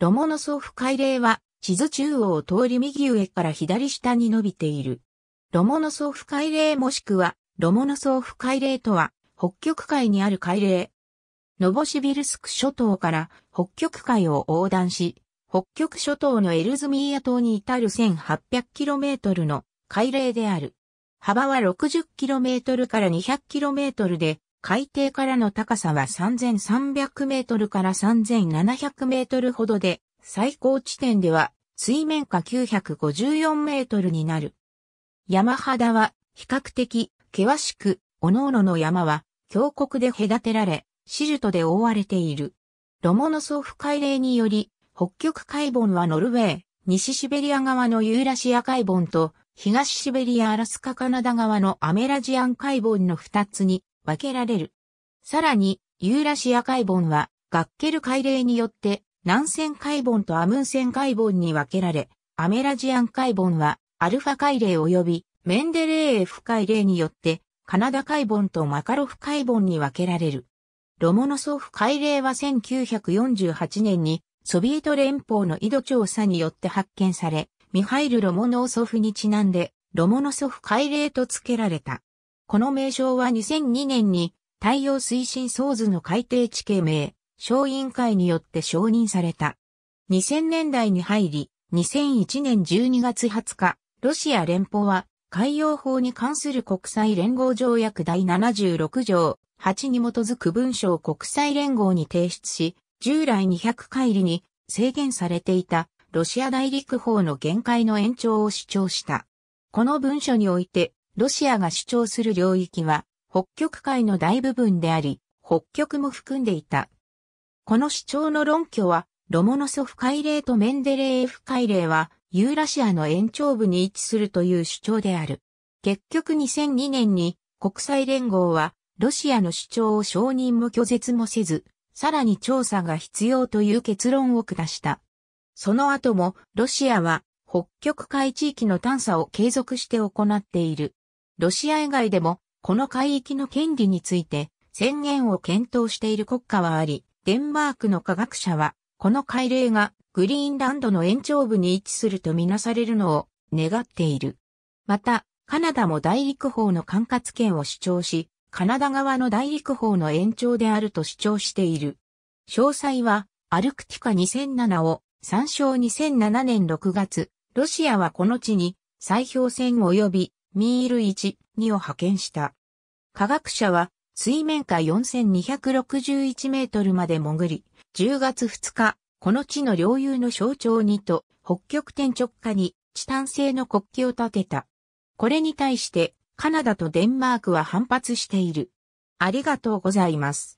ロモノソフ海嶺は、地図中央を通り右上から左下に伸びている。ロモノソフ海嶺もしくは、ロモノソフ海嶺とは、北極海にある海嶺。ノボシビルスク諸島から北極海を横断し、北極諸島のエルズミーヤ島に至る 1800km の海嶺である。幅は 60km から 200km で、海底からの高さは3300メートルから3700メートルほどで、最高地点では水面下954メートルになる。山肌は比較的険しく、おのおのの山は峡谷で隔てられ、シルトで覆われている。ロモノソフ海嶺により、北極海盆はノルウェー、西シベリア側のユーラシア海盆と、東シベリアアラスカカナダ側のアメラジアン海盆の二つに分けられる。さらに、ユーラシア海盆は、ガッケル海嶺によって、南線海盆とアムン線海盆に分けられ、アメラジアン海盆は、アルファ海嶺及び、メンデレーエフ海嶺によって、カナダ海盆とマカロフ海盆に分けられる。ロモノソフ海嶺は1948年にソビエト連邦の井戸調査によって発見され、ミハイル・ロモノーソフにちなんで、ロモノソフ海嶺と付けられた。この名称は2002年に太陽推進総図の改定地形名、小委員会によって承認された。2000年代に入り、2001年12月20日、ロシア連邦は海洋法に関する国際連合条約第76条8に基づく文書を国際連合に提出し、従来200回りに制限されていたロシア大陸法の限界の延長を主張した。この文書において、ロシアが主張する領域は、北極海の大部分であり、北極も含んでいた。この主張の論拠は、ロモノソフ海嶺とメンデレーエフ海嶺は、ユーラシアの延長部に位置するという主張である。結局2002年に国際連合はロシアの主張を承認も拒絶もせず、さらに調査が必要という結論を下した。その後もロシアは北極海地域の探査を継続して行っている。ロシア以外でも、この海域の権利について、宣言を検討している国家はあり、デンマークの科学者は、この海嶺がグリーンランドの延長部に位置するとみなされるのを願っている。また、カナダも大陸法の管轄権を主張し、カナダ側の大陸法の延長であると主張している。詳細は、アルクティカ2007を参照2007年6月、ロシアはこの地に再評選及びミール1、2を派遣した。科学者は水面下4261メートルまで潜り、10月2日、この地の領有の象徴にと北極点直下にチタン製の国旗を立てた。これに対してカナダとデンマークは反発している。ありがとうございます。